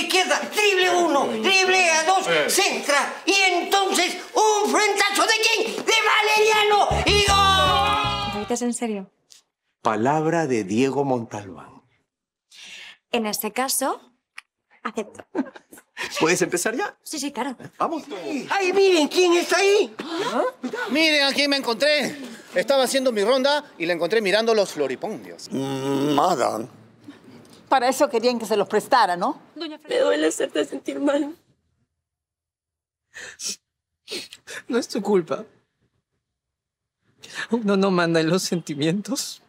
izquierda, triple uno, triple a dos, eh. centra. Y entonces, un frentazo de quién? De Valeriano y gol. en serio? Palabra de Diego Montalbán. En este caso, acepto. ¿Puedes empezar ya? Sí, sí, claro. Vamos. ¡Ay, miren quién está ahí! Miren a quién me encontré. Estaba haciendo mi ronda y la encontré mirando los floripondios. Mm, para eso querían que se los prestara, ¿no? Doña Fredo, Me duele hacerte sentir mal. No es tu culpa. Uno no manda en los sentimientos.